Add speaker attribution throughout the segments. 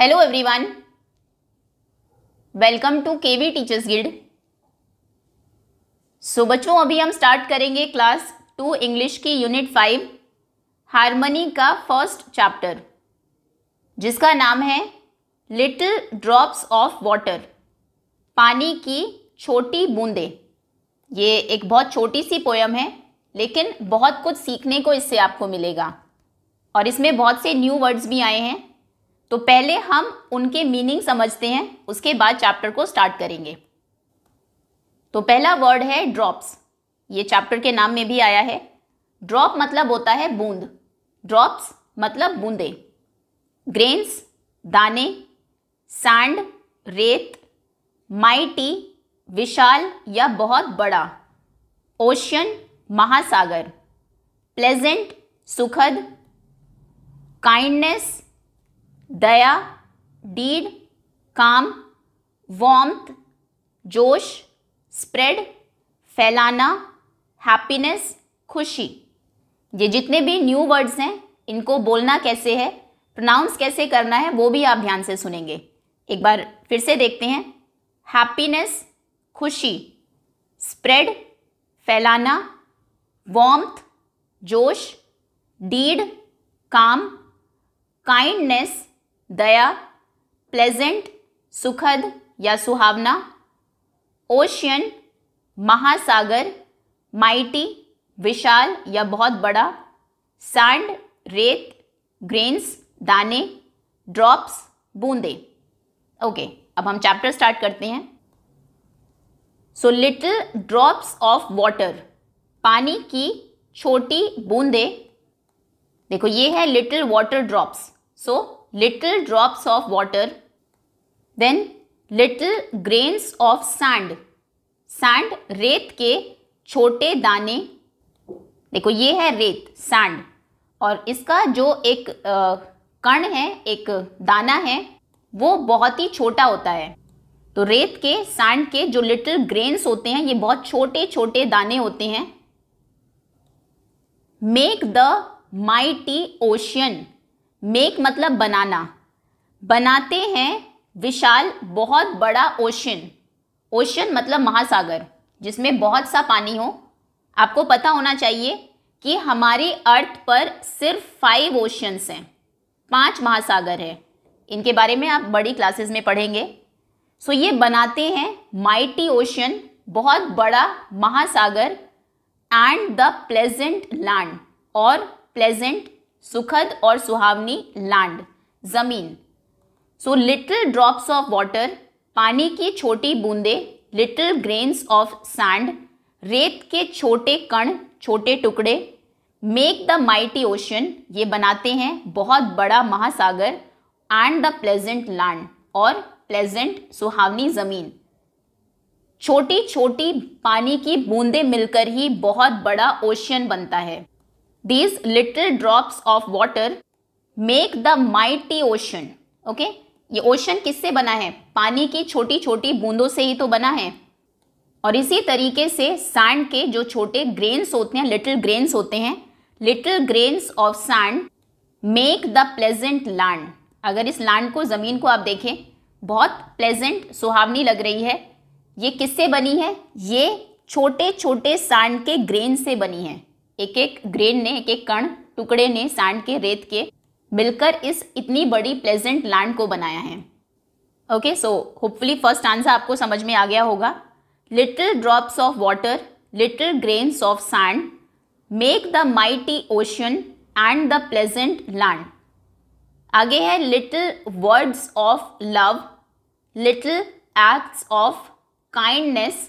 Speaker 1: Hello everyone welcome to KV teachers guild so बच्चों अभी हम स्टार्ट करेंगे क्लास टू इंग्लिश की यूनिट फाइव हारमोनी का फर्स्ट चैप्टर जिसका नाम है लिटिल ड्रॉप्स ऑफ वाटर पानी की छोटी बूंदे ये एक बहुत छोटी सी पोयम है लेकिन बहुत कुछ सीखने को इससे आपको मिलेगा और इसमें बहुत से न्यू वर्ड्स भी आए हैं तो पहले हम उनके मीनिंग समझते हैं उसके बाद चैप्टर को स्टार्ट करेंगे तो पहला वर्ड है ड्रॉप्स ये चैप्टर के नाम में भी आया है ड्रॉप मतलब होता है बूंद ड्रॉप्स मतलब बूंदे ग्रेन्स दाने सैंड रेत माइटी विशाल या बहुत बड़ा ओशियन महासागर प्लेजेंट सुखद काइंडनेस दया डीड काम वॉम्थ जोश स्प्रेड फैलाना हैप्पीनेस खुशी ये जितने भी न्यू वर्ड्स हैं इनको बोलना कैसे है प्रोनाउंस कैसे करना है वो भी आप ध्यान से सुनेंगे एक बार फिर से देखते हैं हैप्पीनेस खुशी स्प्रेड फैलाना वॉम्थ जोश डीड काम काइंडनेस दया प्लेजेंट सुखद या सुहावना ओशियन महासागर माइटी विशाल या बहुत बड़ा सैंड रेत ग्रेन्स दाने ड्रॉप्स बूंदे ओके अब हम चैप्टर स्टार्ट करते हैं so little drops of water पानी की छोटी बूंदे देखो ये है little water drops so little drops of water then little grains of sand sand रेत के छोटे दाने देखो ये है रेत सैंड और इसका जो एक कण है एक दाना है वो बहुत ही छोटा होता है तो रेत के सैंड के जो लिटिल ग्रेन्स होते हैं ये बहुत छोटे छोटे दाने होते हैं make the mighty ocean make मतलब बनाना बनाते हैं विशाल बहुत बड़ा ओशन ओशन मतलब महासागर जिसमें बहुत सा पानी हो आपको पता होना चाहिए कि हमारे अर्थ पर सिर्फ फाइव ओशंस हैं पांच महासागर है इनके बारे में आप बड़ी क्लासेस में पढ़ेंगे सो ये बनाते हैं माइटी ओशन बहुत बड़ा महासागर एंड द प्लेजेंट लैंड और प्लेजेंट सुखद और सुहावनी लैंड जमीन so little drops of water पानी की छोटी बूंदे लिटिल ग्रेन्स ऑफ सैंड रेत के छोटे कण छोटे टुकड़े मेक द माइटी ओशन ये बनाते हैं बहुत बड़ा महासागर एंड द प्लेजेंट लैंड और प्लेजेंट सुहावनी जमीन छोटी छोटी पानी की बूंदें मिलकर ही बहुत बड़ा ओशियन बनता है these little drops of water make the mighty ocean okay ये ओशन किससे बना है पानी की छोटी छोटी बूंदों से ही तो बना है और इसी तरीके से सैंड के जो छोटे ग्रेन्स होते हैं लिटिल ग्रेन्स होते हैं little grains of sand make the pleasant land अगर इस लैंड को ज़मीन को आप देखें बहुत प्लेजेंट सुहावनी लग रही है ये किससे बनी है ये छोटे छोटे सैंड के ग्रेन से बनी है एक एक ग्रेन ने एक एक कण टुकड़े ने सैंड के रेत के मिलकर इस इतनी बड़ी प्लेजेंट लैंड को बनाया है okay so hopefully first answer आपको समझ में आ गया होगा little drops of water little grains of sand make the mighty ocean and the pleasant land आगे है little words of love little acts of kindness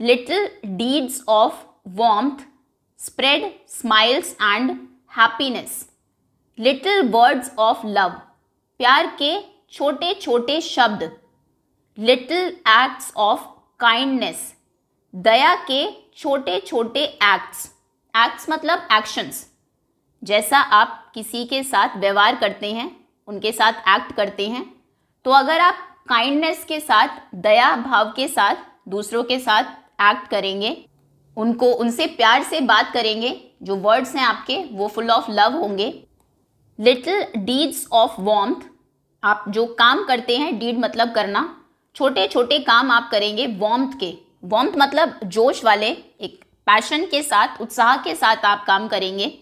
Speaker 1: little deeds of warmth spread smiles and happiness little words of love प्यार के छोटे छोटे शब्द little acts of kindness दया के छोटे छोटे एक्ट्स एक्ट्स मतलब एक्शंस जैसा आप किसी के साथ व्यवहार करते हैं उनके साथ एक्ट करते हैं तो अगर आप काइंडनेस के साथ दया भाव के साथ दूसरों के साथ एक्ट करेंगे उनको उनसे प्यार से बात करेंगे जो वर्ड्स हैं आपके वो फुल ऑफ लव होंगे लिटिल डीड्स ऑफ वॉम्थ आप जो काम करते हैं डीड मतलब करना छोटे छोटे काम आप करेंगे वॉम्थ के वॉम्थ मतलब जोश वाले एक पैशन के साथ उत्साह के साथ आप काम करेंगे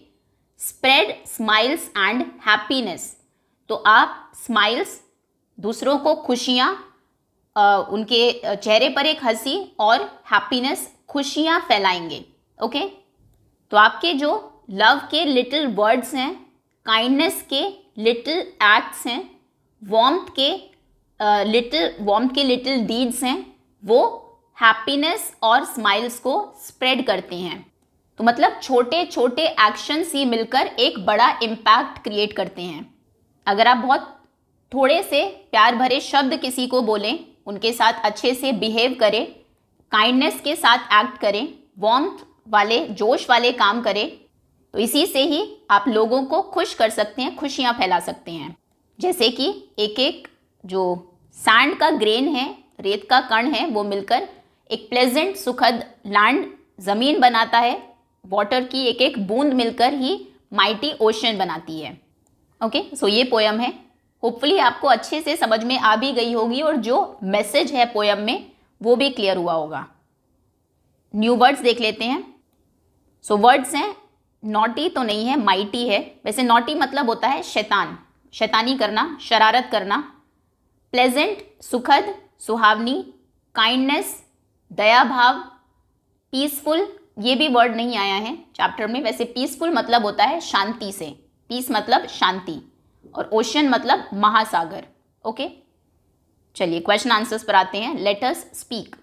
Speaker 1: स्प्रेड स्माइल्स एंड हैप्पीनेस तो आप स्माइल्स दूसरों को खुशियाँ उनके चेहरे पर एक हंसी और हैप्पीनेस खुशियां फैलाएंगे ओके तो आपके जो लव के लिटिल वर्ड्स हैं काइंडनेस के लिटिल एक्ट्स हैं वॉम्थ के लिटिल वॉम्थ के लिटिल डीड्स हैं वो हैप्पीनेस और स्माइल्स को स्प्रेड करते हैं तो मतलब छोटे छोटे एक्शंस ही मिलकर एक बड़ा इम्पैक्ट क्रिएट करते हैं अगर आप बहुत थोड़े से प्यार भरे शब्द किसी को बोलें उनके साथ अच्छे से बिहेव करें काइंडनेस के साथ एक्ट करें वॉम्थ वाले जोश वाले काम करें तो इसी से ही आप लोगों को खुश कर सकते हैं खुशियाँ फैला सकते हैं जैसे कि एक एक जो सैंड का ग्रेन है रेत का कण है वो मिलकर एक प्लेजेंट सुखद लैंड ज़मीन बनाता है वाटर की एक एक बूंद मिलकर ही माइटी ओशन बनाती है ओके okay? सो so ये पोयम है होपफुली आपको अच्छे से समझ में आ भी गई होगी और जो मैसेज है पोयम में वो भी क्लियर हुआ होगा न्यू वर्ड्स देख लेते हैं सो so, वर्ड्स हैं नोटी तो नहीं है माइटी है वैसे नोटी मतलब होता है शैतान शैतानी करना शरारत करना प्लेजेंट सुखद सुहावनी काइंडनेस दया भाव पीसफुल ये भी वर्ड नहीं आया है चैप्टर में वैसे पीसफुल मतलब होता है शांति से पीस मतलब शांति और ओशन मतलब महासागर ओके चलिए क्वेश्चन आंसर्स पर आते हैं लेटर्स स्पीक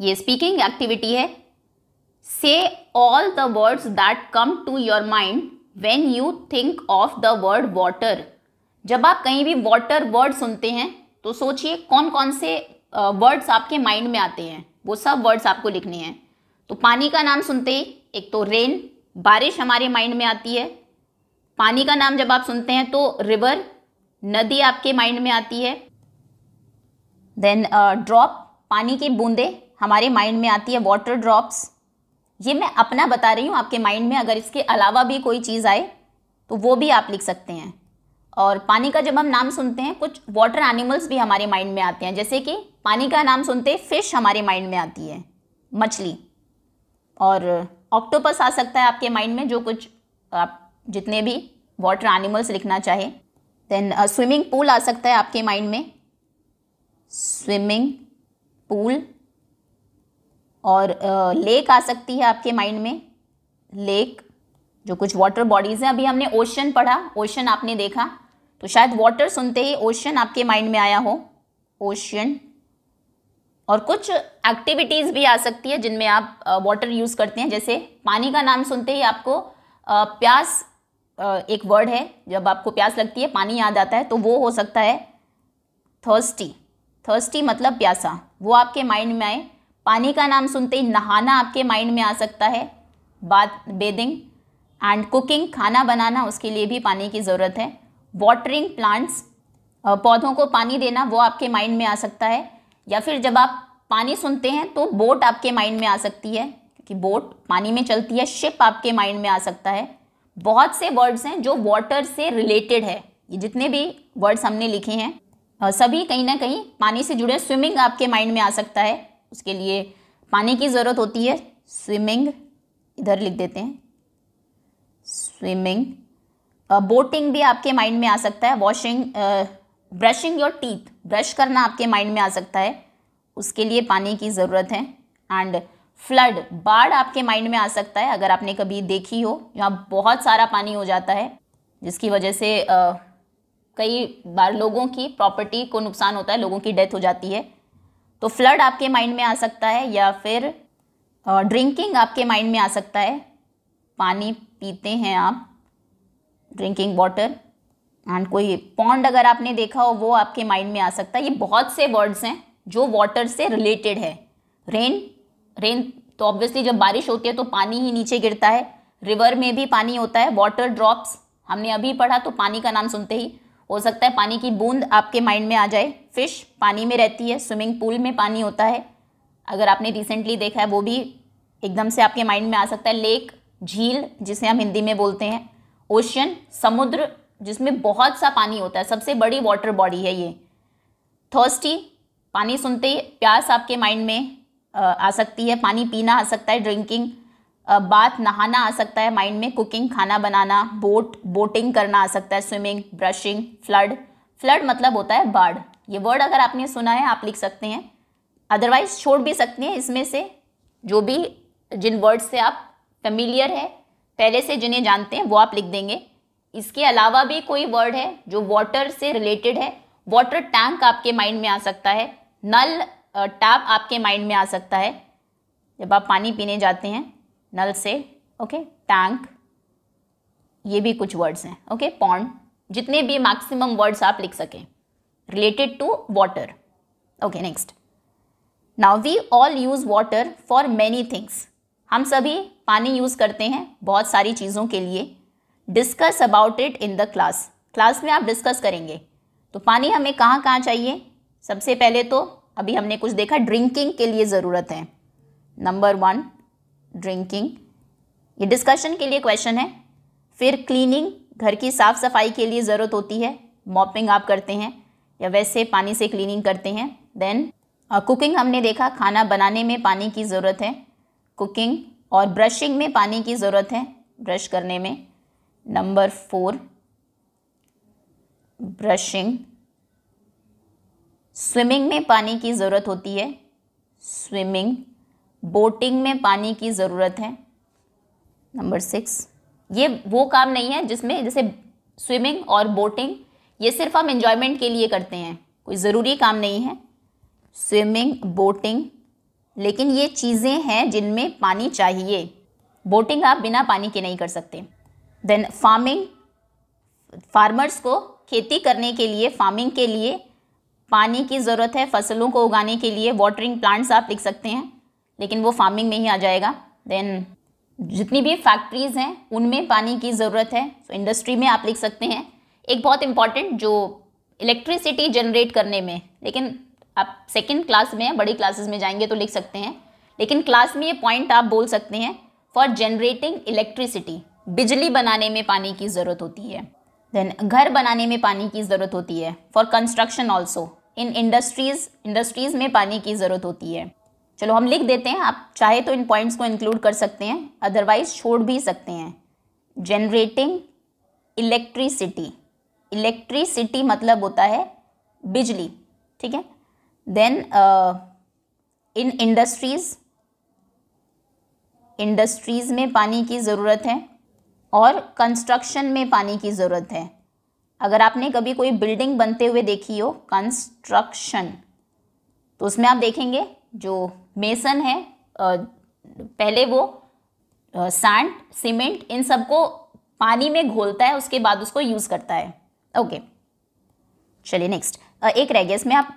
Speaker 1: ये स्पीकिंग एक्टिविटी है say all the words that come to your mind when you think of the word water जब आप कहीं भी वाटर वर्ड सुनते हैं तो सोचिए कौन कौन से वर्ड्स आपके माइंड में आते हैं वो सब वर्ड्स आपको लिखने हैं तो पानी का नाम सुनते ही एक तो रेन बारिश हमारे माइंड में आती है पानी का नाम जब आप सुनते हैं तो रिवर नदी आपके माइंड में आती है देन ड्रॉप uh, पानी की बूंदे हमारे माइंड में आती है वाटर ड्रॉप्स ये मैं अपना बता रही हूँ आपके माइंड में अगर इसके अलावा भी कोई चीज़ आए तो वो भी आप लिख सकते हैं और पानी का जब हम नाम सुनते हैं कुछ वाटर एनिमल्स भी हमारे माइंड में आते हैं जैसे कि पानी का नाम सुनते फिश हमारे माइंड में आती है मछली और ऑक्टोपस uh, आ सकता है आपके माइंड में जो कुछ आप जितने भी वाटर एनिमल्स लिखना चाहे देन स्विमिंग पूल आ सकता है आपके माइंड में स्विमिंग पूल और लेक आ सकती है आपके माइंड में लेक जो कुछ वाटर बॉडीज़ हैं अभी हमने ओशन पढ़ा ओशन आपने देखा तो शायद वाटर सुनते ही ओशन आपके माइंड में आया हो ओशन और कुछ एक्टिविटीज़ भी आ सकती है जिनमें आप वाटर यूज़ करते हैं जैसे पानी का नाम सुनते ही आपको प्यास एक वर्ड है जब आपको प्यास लगती है पानी याद आता है तो वो हो सकता है थर्स्टी थर्स्टी मतलब प्यासा वो आपके माइंड में आए पानी का नाम सुनते ही नहाना आपके माइंड में आ सकता है बात बेदिंग एंड कुकिंग खाना बनाना उसके लिए भी पानी की ज़रूरत है वाटरिंग प्लांट्स पौधों को पानी देना वो आपके माइंड में आ सकता है या फिर जब आप पानी सुनते हैं तो बोट आपके माइंड में आ सकती है क्योंकि बोट पानी में चलती है शिप आपके माइंड में आ सकता है बहुत से वर्ड्स हैं जो वाटर से रिलेटेड है ये जितने भी वर्ड्स हमने लिखे हैं सभी कहीं ना कहीं पानी से जुड़े स्विमिंग आपके माइंड में आ सकता है उसके लिए पानी की ज़रूरत होती है स्विमिंग इधर लिख देते हैं स्विमिंग बोटिंग भी आपके माइंड में आ सकता है washing brushing your teeth brush करना आपके माइंड में आ सकता है उसके लिए पानी की ज़रूरत है एंड फ्लड बाढ़ आपके माइंड में आ सकता है अगर आपने कभी देखी हो यहाँ बहुत सारा पानी हो जाता है जिसकी वजह से uh, कई बार लोगों की प्रॉपर्टी को नुकसान होता है लोगों की डेथ हो जाती है तो फ्लड आपके माइंड में आ सकता है या फिर ड्रिंकिंग आपके माइंड में आ सकता है पानी पीते हैं आप ड्रिंकिंग वाटर एंड कोई पॉन्ड अगर आपने देखा हो वो आपके माइंड में आ सकता है ये बहुत से वर्ड्स हैं जो वाटर से रिलेटेड है रेन रेन तो ऑब्वियसली जब बारिश होती है तो पानी ही नीचे गिरता है रिवर में भी पानी होता है वाटर ड्रॉप्स हमने अभी पढ़ा तो पानी का नाम सुनते ही हो सकता है पानी की बूंद आपके माइंड में आ जाए फिश पानी में रहती है स्विमिंग पूल में पानी होता है अगर आपने रिसेंटली देखा है वो भी एकदम से आपके माइंड में आ सकता है लेक झील जिसे हम हिंदी में बोलते हैं ओशन समुद्र जिसमें बहुत सा पानी होता है सबसे बड़ी वाटर बॉडी है ये थर्स्टी पानी सुनते ही प्यास आपके माइंड में आ सकती है पानी पीना आ सकता है ड्रिंकिंग बात नहाना आ सकता है माइंड में कुकिंग खाना बनाना बोट बोटिंग करना आ सकता है स्विमिंग ब्रशिंग फ्लड फ्लड मतलब होता है बाढ़ ये वर्ड अगर आपने सुना है आप लिख सकते हैं अदरवाइज छोड़ भी सकते हैं इसमें से जो भी जिन वर्ड से आप फेमिलियर है पहले से जिन्हें जानते हैं वो आप लिख देंगे इसके अलावा भी कोई वर्ड है जो वाटर से रिलेटेड है वाटर टैंक आपके माइंड में आ सकता है नल टैप आपके माइंड में आ सकता है जब आप पानी पीने जाते हैं नल से ओके टैंक ये भी कुछ वर्ड्स हैं ओके पॉन्ड जितने भी मैक्सिमम वर्ड्स आप लिख सकें related to water okay next now we all use water for many things हम सभी पानी यूज़ करते हैं बहुत सारी चीज़ों के लिए discuss about it in the class class में आप डिस्कस करेंगे तो पानी हमें कहाँ कहाँ चाहिए सबसे पहले तो अभी हमने कुछ देखा ड्रिंकिंग के लिए ज़रूरत है नंबर वन ड्रिंकिंग ये डिस्कशन के लिए क्वेश्चन है फिर क्लीनिंग घर की साफ़ सफाई के लिए ज़रूरत होती है मॉपिंग आप करते हैं या वैसे पानी से क्लीनिंग करते हैं देन कुकिंग हमने देखा खाना बनाने में पानी की ज़रूरत है कुकिंग और ब्रशिंग में पानी की ज़रूरत है ब्रश करने में नंबर फोर ब्रशिंग स्विमिंग में पानी की ज़रूरत होती है स्विमिंग बोटिंग में पानी की ज़रूरत है नंबर सिक्स ये वो काम नहीं है जिसमें जैसे स्विमिंग और बोटिंग ये सिर्फ हम इन्जॉयमेंट के लिए करते हैं कोई ज़रूरी काम नहीं है स्विमिंग बोटिंग लेकिन ये चीज़ें हैं जिनमें पानी चाहिए बोटिंग आप बिना पानी के नहीं कर सकते देन फार्मिंग फार्मर्स को खेती करने के लिए फार्मिंग के लिए पानी की ज़रूरत है फसलों को उगाने के लिए वाटरिंग प्लांट्स आप लिख सकते हैं लेकिन वो फार्मिंग में ही आ जाएगा देन जितनी भी फैक्ट्रीज़ हैं उनमें पानी की ज़रूरत है सो so, इंडस्ट्री में आप लिख सकते हैं एक बहुत इंपॉर्टेंट जो इलेक्ट्रिसिटी जनरेट करने में लेकिन आप सेकेंड क्लास में बड़ी क्लासेस में जाएंगे तो लिख सकते हैं लेकिन क्लास में ये पॉइंट आप बोल सकते हैं फॉर जनरेटिंग इलेक्ट्रिसिटी बिजली बनाने में पानी की ज़रूरत होती है देन घर बनाने में पानी की ज़रूरत होती है for construction also in industries industries में पानी की ज़रूरत होती है चलो हम लिख देते हैं आप चाहे तो इन पॉइंट्स को इंक्लूड कर सकते हैं अदरवाइज छोड़ भी सकते हैं जनरेटिंग इलेक्ट्रिसिटी इलेक्ट्रिसिटी मतलब होता है बिजली ठीक है देन इन इंडस्ट्रीज़ इंडस्ट्रीज़ में पानी की ज़रूरत है और कंस्ट्रक्शन में पानी की ज़रूरत है अगर आपने कभी कोई बिल्डिंग बनते हुए देखी हो कंस्ट्रक्शन तो उसमें आप देखेंगे जो मेसन है पहले वो सैंड सीमेंट इन सबको पानी में घोलता है उसके बाद उसको यूज़ करता है ओके चलिए नेक्स्ट एक रह गया इसमें आप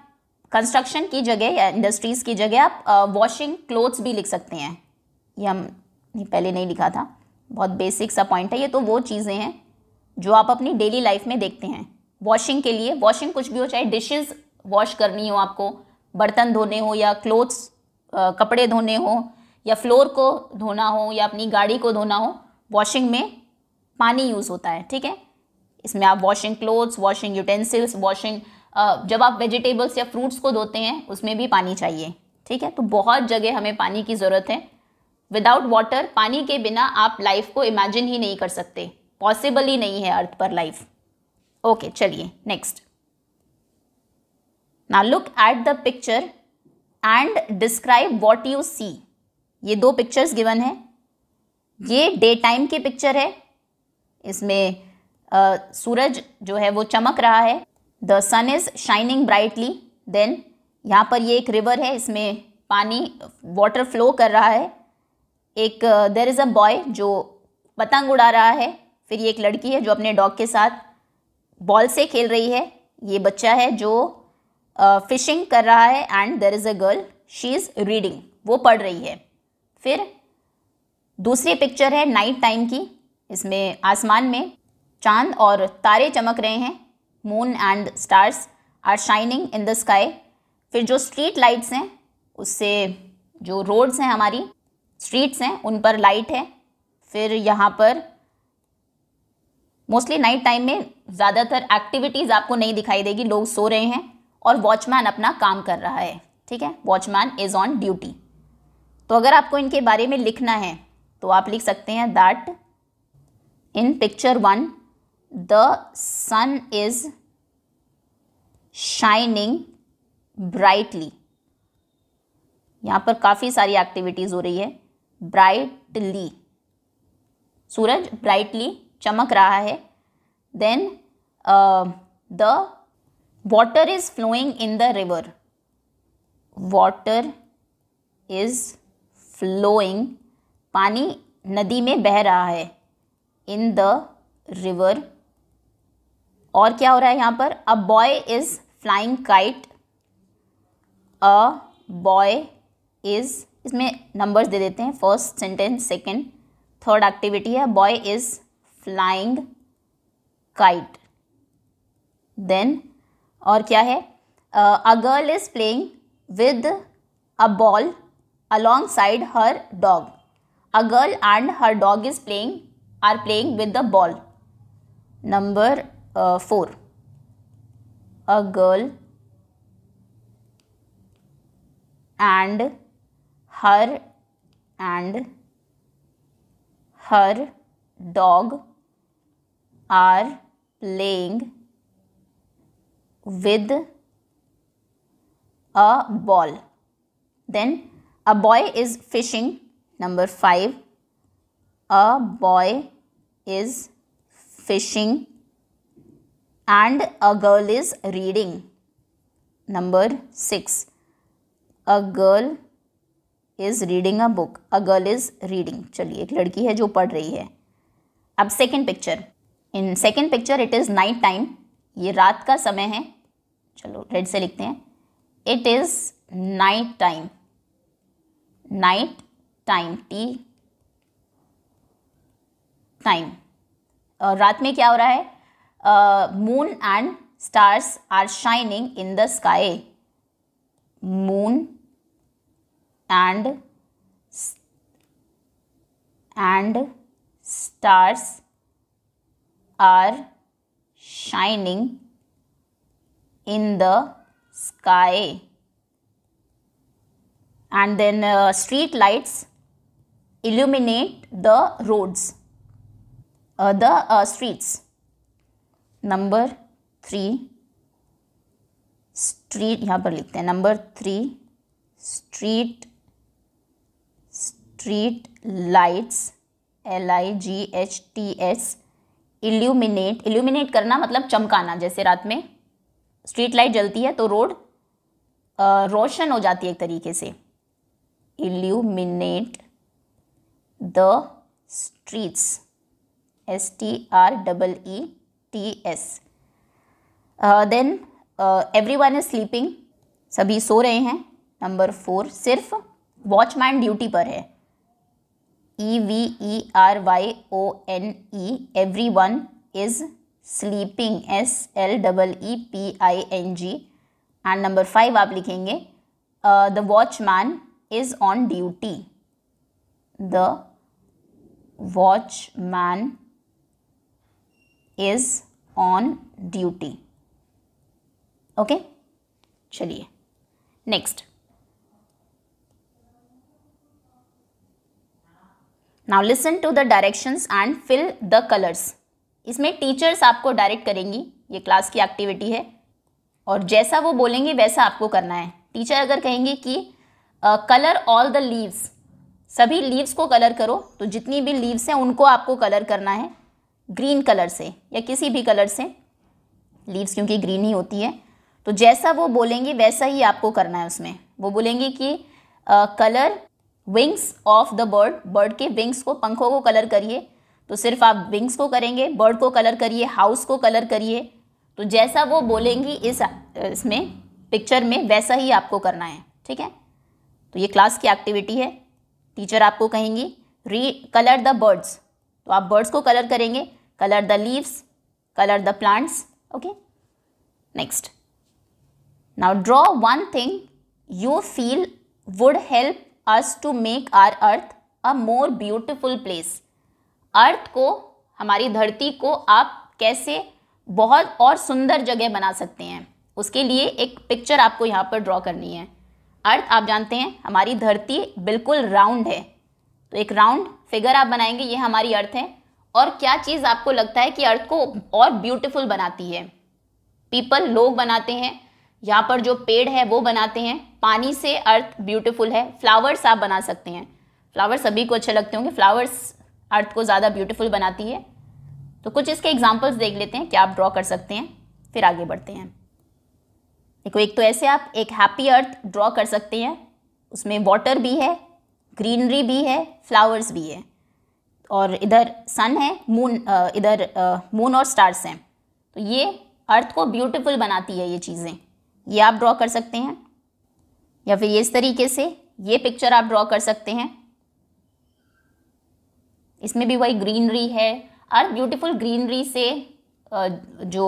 Speaker 1: कंस्ट्रक्शन की जगह या इंडस्ट्रीज़ की जगह आप वॉशिंग क्लोथ्स भी लिख सकते हैं ये हम पहले नहीं लिखा था बहुत बेसिक सा पॉइंट है ये तो वो चीज़ें हैं जो आप अपनी डेली लाइफ में देखते हैं वॉशिंग के लिए वॉशिंग कुछ भी हो चाहे डिशेज वॉश करनी हो आपको बर्तन धोने हो या क्लोथ्स कपड़े धोने हो या फ्लोर को धोना हो या अपनी गाड़ी को धोना हो वॉशिंग में पानी यूज़ होता है ठीक है इसमें आप washing clothes washing utensils washing जब आप वेजिटेबल्स या फ्रूट्स को धोते हैं उसमें भी पानी चाहिए ठीक है तो बहुत जगह हमें पानी की ज़रूरत है विदाउट वाटर पानी के बिना आप लाइफ को इमेजिन ही नहीं कर सकते पॉसिबल ही नहीं है अर्थ पर लाइफ ओके चलिए नेक्स्ट ना look at the picture and describe what you see ये दो पिक्चर्स गिवन है ये डे टाइम की पिक्चर है इसमें आ, सूरज जो है वो चमक रहा है the sun is shining brightly then यहाँ पर ये एक रिवर है इसमें पानी वाटर फ्लो कर रहा है एक देर इज़ अ बॉय जो पतंग उड़ा रहा है फिर ये एक लड़की है जो अपने डॉग के साथ बॉल से खेल रही है ये बच्चा है जो फिशिंग कर रहा है and there is a girl she is reading वो पढ़ रही है फिर दूसरी पिक्चर है नाइट टाइम की इसमें आसमान में चांद और तारे चमक रहे हैं moon and stars are shining in the sky फिर जो स्ट्रीट लाइट्स हैं उससे जो रोड्स हैं हमारी स्ट्रीट्स हैं उन पर लाइट है फिर यहाँ पर मोस्टली नाइट टाइम में ज़्यादातर एक्टिविटीज़ आपको नहीं दिखाई देगी लोग सो रहे हैं और वॉचमैन अपना काम कर रहा है ठीक है वॉचमैन इज ऑन ड्यूटी तो अगर आपको इनके बारे में लिखना है तो आप लिख सकते हैं that in picture one the sun is shining brightly यहाँ पर काफ़ी सारी एक्टिविटीज़ हो रही है ब्राइटली सूरज ब्राइटली चमक रहा है then the uh, water is flowing in the river water is flowing पानी नदी में बह रहा है इन द रिवर और क्या हो रहा है यहाँ पर a boy is flying kite a boy is इसमें नंबर्स दे देते हैं first sentence second third activity है boy is flying kite then और क्या है a girl is playing with a ball alongside her dog a girl and her dog is playing are playing with the ball number four a girl and her and her dog are playing with a ball then a boy is fishing number 5 a boy is fishing and a girl is reading number 6 a girl is reading a book a girl is reading चलिए एक लड़की है जो पढ़ रही है अब second picture in second picture it is night time ये रात का समय है चलो रेड से लिखते हैं it is night time night time tea time रात में क्या हो रहा है moon and stars are shining in the sky moon and and stars are shining in the sky and then uh, street lights illuminate the roads uh, the uh, streets number three street यहाँ पर लिखते हैं number three street street lights L I G H T S illuminate illuminate करना मतलब चमकाना जैसे रात में street light जलती है तो रोड रोशन हो जाती है एक तरीके से illuminate the streets S T R double E T S then everyone is sleeping सभी सो रहे हैं नंबर फोर सिर्फ वॉचमैन ड्यूटी पर है E V E R Y O N E everyone is sleeping s l e p i n g and number 5 aap likhenge uh, the watchman is on duty the watchman is on duty okay chaliye next now listen to the directions and fill the colors इसमें teachers आपको direct करेंगी ये class की activity है और जैसा वो बोलेंगे वैसा आपको करना है टीचर अगर कहेंगे कि कलर ऑल द लीव्स सभी लीव्स को कलर करो तो जितनी भी लीव्स हैं उनको आपको कलर करना है ग्रीन कलर से या किसी भी कलर से लीव्स क्योंकि ग्रीन ही होती है तो जैसा वो बोलेंगे वैसा ही आपको करना है उसमें वो बोलेंगे कि colour wings of the bird bird के विंग्स को पंखों को कलर करिए तो सिर्फ आप विंग्स को करेंगे बर्ड को कलर करिए हाउस को कलर करिए तो जैसा वो बोलेंगी इस इसमें पिक्चर में वैसा ही आपको करना है ठीक है तो ये क्लास की एक्टिविटी है टीचर आपको कहेंगी री कलर द बर्ड्स तो आप बर्ड्स को कलर करेंगे colour the leaves colour the plants okay next now draw one thing you feel would help us to make our earth a more beautiful place earth को हमारी धरती को आप कैसे बहुत और सुंदर जगह बना सकते हैं उसके लिए एक पिक्चर आपको यहाँ पर ड्रॉ करनी है अर्थ आप जानते हैं हमारी धरती बिल्कुल राउंड है तो एक राउंड फिगर आप बनाएंगे ये हमारी अर्थ है और क्या चीज़ आपको लगता है कि अर्थ को और ब्यूटीफुल बनाती है पीपल लोग बनाते हैं यहाँ पर जो पेड़ है वो बनाते हैं पानी से अर्थ ब्यूटीफुल है फ्लावर्स आप बना सकते हैं फ्लावर्स सभी को अच्छे लगते होंगे फ्लावर्स अर्थ को ज़्यादा ब्यूटीफुल बनाती है तो कुछ इसके एग्जाम्पल्स देख लेते हैं क्या आप ड्रॉ कर सकते हैं फिर आगे बढ़ते हैं देखो एक तो ऐसे आप एक हैप्पी अर्थ ड्रॉ कर सकते हैं उसमें वाटर भी है ग्रीनरी भी है फ्लावर्स भी है और इधर सन है मून इधर मून और स्टार्स हैं तो ये अर्थ को ब्यूटीफुल बनाती है ये चीज़ें ये आप ड्रॉ कर सकते हैं या फिर इस तरीके से ये पिक्चर आप ड्रॉ कर सकते हैं इसमें भी वही ग्रीनरी है और ब्यूटीफुल ग्रीनरी से जो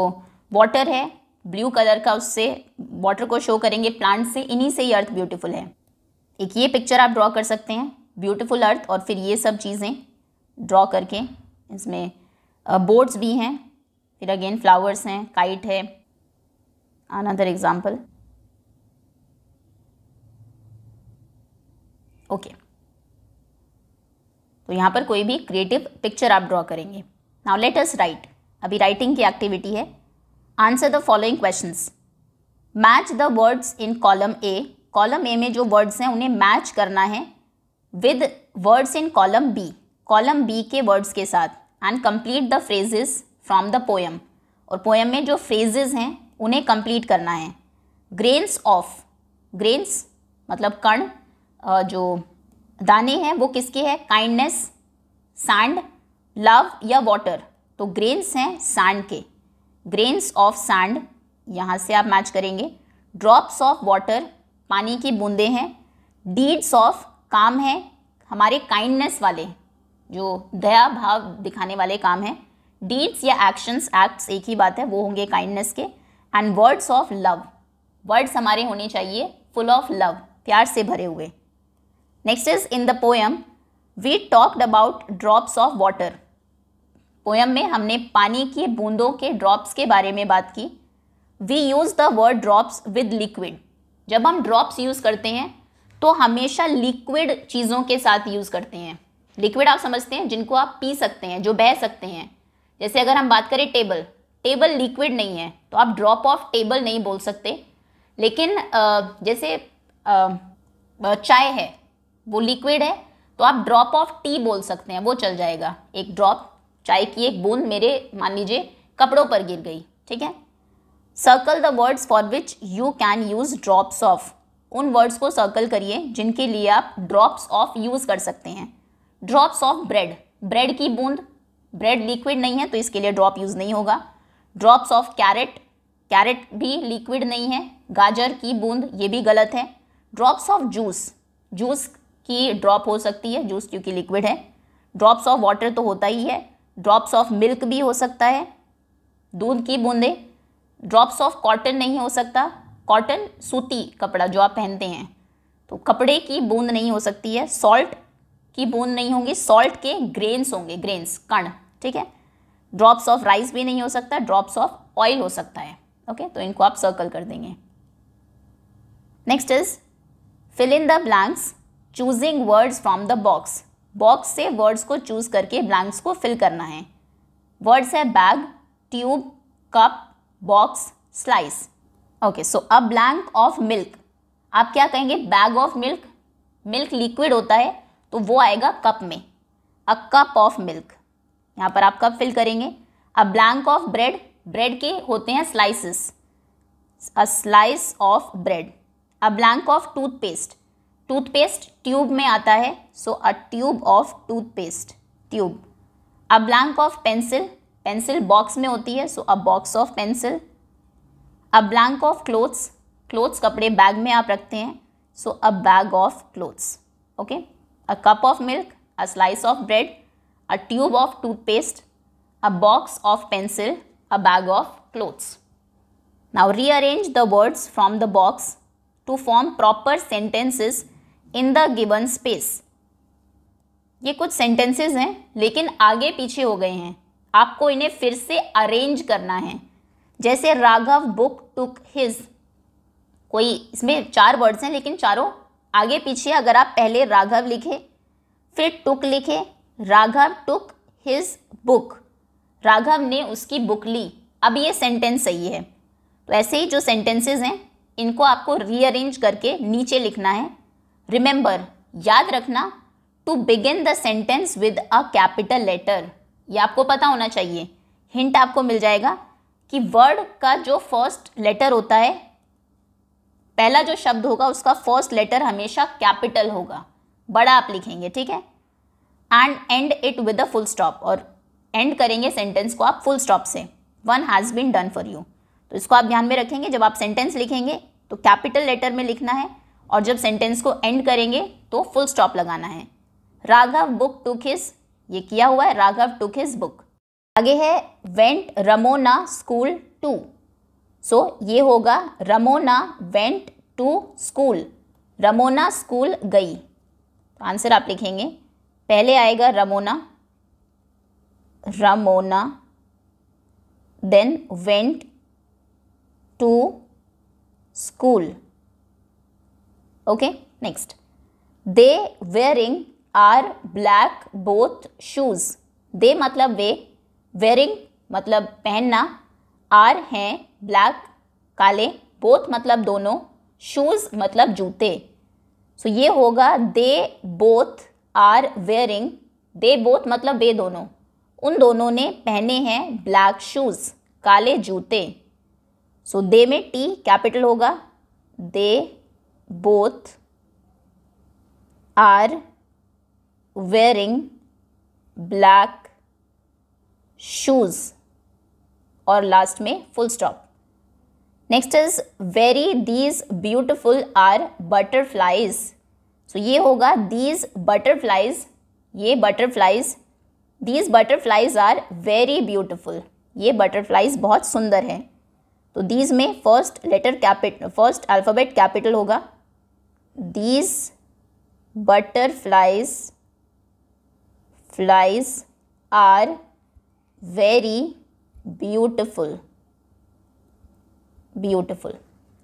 Speaker 1: वाटर है ब्लू कलर का उससे वाटर को शो करेंगे प्लांट से इन्हीं से ही अर्थ ब्यूटीफुल है एक ये पिक्चर आप ड्रॉ कर सकते हैं ब्यूटीफुल अर्थ और फिर ये सब चीज़ें ड्रॉ करके इसमें बोर्ड्स भी हैं फिर अगेन फ्लावर्स हैं काइट है अनदर एग्जाम्पल ओके okay. तो यहाँ पर कोई भी क्रिएटिव पिक्चर आप ड्रॉ करेंगे नाउ लेट अस राइट अभी राइटिंग की एक्टिविटी है answer the following question match the words in column A column A में जो वर्ड्स हैं उन्हें मैच करना है with words in column B column B के वर्ड्स के साथ and complete the phrases from the poem और पोएम में जो फ्रेजेस हैं उन्हें कंप्लीट करना है ग्रेन्स ऑफ ग्रेन्स मतलब कण जो दाने हैं वो किसके हैं काइंडनेस सैंड लव या वाटर तो ग्रेन्स हैं सैंड के ग्रेन्स ऑफ सैंड यहाँ से आप मैच करेंगे ड्रॉप्स ऑफ वाटर पानी की बूंदें हैं डीड्स ऑफ काम है हमारे काइंडनेस वाले जो दया भाव दिखाने वाले काम हैं डीड्स या एक्शंस एक्ट्स एक ही बात है वो होंगे काइंडनेस के and words of love words हमारे होने चाहिए फुल ऑफ लव प्यार से भरे हुए Next is in the poem, we talked about drops of water. Poem में हमने पानी की बूंदों के ड्रॉप्स के बारे में बात की we use the word drops with liquid जब हम ड्रॉप्स यूज़ करते हैं तो हमेशा लिक्विड चीज़ों के साथ यूज़ करते हैं लिक्विड आप समझते हैं जिनको आप पी सकते हैं जो बह सकते हैं जैसे अगर हम बात करें टेबल टेबल लिक्विड नहीं है तो आप ड्रॉप ऑफ टेबल नहीं बोल सकते लेकिन जैसे चाय है वो लिक्विड है तो आप ड्रॉप ऑफ टी बोल सकते हैं वो चल जाएगा एक ड्रॉप चाय की एक बूंद मेरे मान लीजिए कपड़ों पर गिर गई ठीक है circle the words for which you can use drops of उन वर्ड्स को सर्कल करिए जिनके लिए आप ड्रॉप्स ऑफ यूज़ कर सकते हैं ड्रॉप्स ऑफ ब्रेड ब्रेड की बूंद ब्रेड लिक्विड नहीं है तो इसके लिए ड्रॉप यूज़ नहीं होगा ड्रॉप्स ऑफ कैरेट कैरेट भी लिक्विड नहीं है गाजर की बूंद ये भी गलत है ड्रॉप्स ऑफ जूस जूस की ड्रॉप हो सकती है जूस क्योंकि लिक्विड है ड्रॉप्स ऑफ वाटर तो होता ही है ड्रॉप्स ऑफ मिल्क भी हो सकता है दूध की बूंदें ड्रॉप्स ऑफ कॉटन नहीं हो सकता कॉटन सूती कपड़ा जो आप पहनते हैं तो कपड़े की बूंद नहीं हो सकती है सॉल्ट की बूंद नहीं होगी सॉल्ट के ग्रेन्स होंगे ग्रेन्स कण ठीक है ड्रॉप्स ऑफ राइस भी नहीं हो सकता ड्रॉप्स ऑफ ऑयल हो सकता है ओके तो इनको आप सर्कल कर देंगे next is fill in the blanks choosing words from the box box से वर्ड्स को चूज करके ब्लैंक्स को फिल करना है वर्ड्स है bag tube cup box slice okay so a blank of milk आप क्या कहेंगे bag of milk milk liquid होता है तो वो आएगा कप में अ कप ऑफ मिल्क यहाँ पर आप कप फिल करेंगे a blank of bread bread के होते हैं slices a slice of bread a blank of toothpaste toothpaste tube में आता है so a tube of toothpaste tube a blank of pencil pencil box में होती है so a box of pencil a blank of clothes clothes कपड़े bag में आप रखते हैं so a bag of clothes okay a cup of milk a slice of bread a tube of toothpaste a box of pencil a bag of clothes now rearrange the words from the box to form proper sentences in the given space ये कुछ sentences हैं लेकिन आगे पीछे हो गए हैं आपको इन्हें फिर से अरेंज करना है जैसे राघव बुक टुक हिज कोई इसमें चार वर्ड्स हैं लेकिन चारों आगे पीछे अगर आप पहले राघव लिखे फिर टुक लिखे Raghav took his book Raghav ने उसकी बुक ली अब ये सेंटेंस सही है तो ऐसे ही जो सेंटेंसेस हैं इनको आपको रीअरेंज करके नीचे लिखना है रिमेंबर याद रखना to begin the sentence with a capital letter ये आपको पता होना चाहिए हिंट आपको मिल जाएगा कि वर्ड का जो फर्स्ट लेटर होता है पहला जो शब्द होगा उसका फर्स्ट लेटर हमेशा कैपिटल होगा बड़ा आप लिखेंगे ठीक है and end it with a full stop और एंड करेंगे सेंटेंस को आप फुल स्टॉप से one has been done for you तो इसको आप ध्यान में रखेंगे जब आप सेंटेंस लिखेंगे तो कैपिटल लेटर में लिखना है और जब सेंटेंस को एंड करेंगे तो फुल स्टॉप लगाना है राघव बुक टू हिज ये किया हुआ है राघव टू हिज बुक आगे है went Ramona school to so ये होगा Ramona went to school Ramona school गई तो आंसर आप लिखेंगे पहले आएगा Ramona Ramona then went to school okay next they wearing are black both shoes they मतलब वे wearing मतलब पहनना आर हैं ब्लैक काले बोथ मतलब दोनों शूज मतलब जूते सो so, ये होगा they both are wearing they both मतलब वे दोनों उन दोनों ने पहने हैं ब्लैक शूज़ काले जूते सो so, दे में टी कैपिटल होगा they both are wearing black shoes और लास्ट में full stop next is very these beautiful are butterflies so ये होगा दीज बटरफ्लाइज ये butterflies these butterflies are very beautiful ये बटरफ्लाइज बहुत सुंदर हैं तो दीज में first letter capital first alphabet capital होगा these butterflies flies are very beautiful beautiful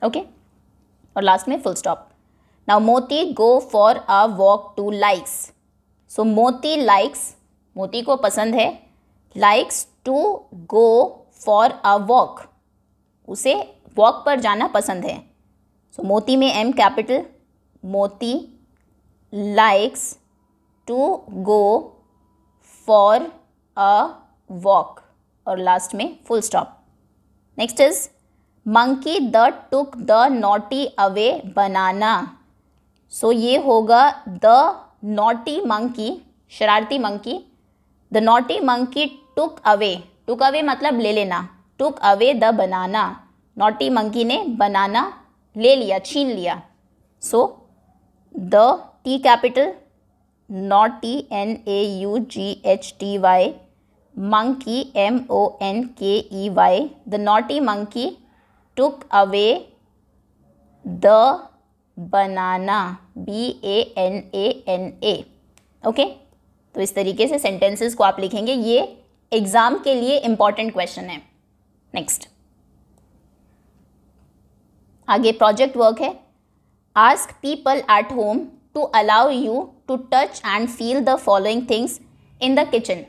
Speaker 1: okay और लास्ट में full stop now Moti go for a walk to likes so Moti likes Moti को पसंद है likes to go for a walk उसे walk पर जाना पसंद है सो so, मोती में M capital moti likes to go for a walk और लास्ट में full stop next is monkey the took the naughty away banana so so, ये होगा द नोटी मंकी शरारती monkey the naughty monkey took away took away मतलब ले लेना took away the banana naughty monkey ने banana ले लिया छीन लिया so so, the T capital not T N A U G H T Y monkey M O N K E Y the naughty monkey took away the banana B A N A N A okay तो इस तरीके से sentences को आप लिखेंगे ये exam के लिए इंपॉर्टेंट क्वेश्चन है नेक्स्ट आगे प्रोजेक्ट वर्क है ask people at home to allow you to touch and feel the following things in the kitchen.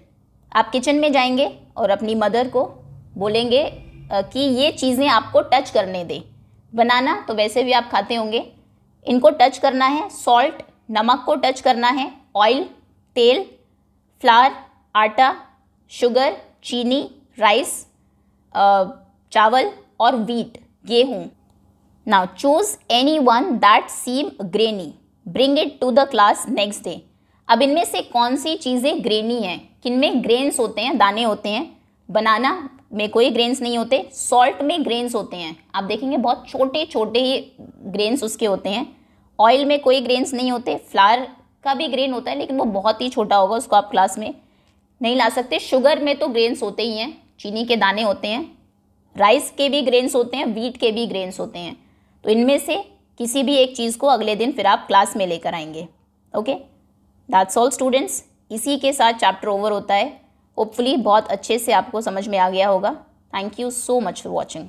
Speaker 1: आप किचन में जाएंगे और अपनी मदर को बोलेंगे कि ये चीज़ें आपको टच करने दें बनाना तो वैसे भी आप खाते होंगे इनको टच करना है सॉल्ट नमक को टच करना है ऑयल तेल फ्लावर आटा शुगर चीनी राइस चावल और वीट गेहूँ Now choose any one that seem grainy. Bring it to the class next day. अब इनमें से कौन सी चीज़ें ग्रेनी हैं किन में ग्रेन्स होते हैं दाने होते हैं बनाना में कोई ग्रेन्स नहीं होते सॉल्ट में ग्रेन्स होते हैं आप देखेंगे बहुत छोटे छोटे ही ग्रेन्स उसके होते हैं ऑयल में कोई ग्रेन्स नहीं होते फ्लावर का भी ग्रेन होता है लेकिन वो बहुत ही छोटा होगा उसको आप क्लास में नहीं ला सकते शुगर में तो ग्रेन्स होते ही हैं चीनी के दाने होते हैं राइस के भी ग्रेन्स होते हैं वीट के भी ग्रेन्स होते हैं तो इनमें से किसी भी एक चीज़ को अगले दिन फिर आप क्लास में लेकर आएंगे ओके दैट्स ऑल स्टूडेंट्स इसी के साथ चैप्टर ओवर होता है होपफुली बहुत अच्छे से आपको समझ में आ गया होगा thank you so much for watching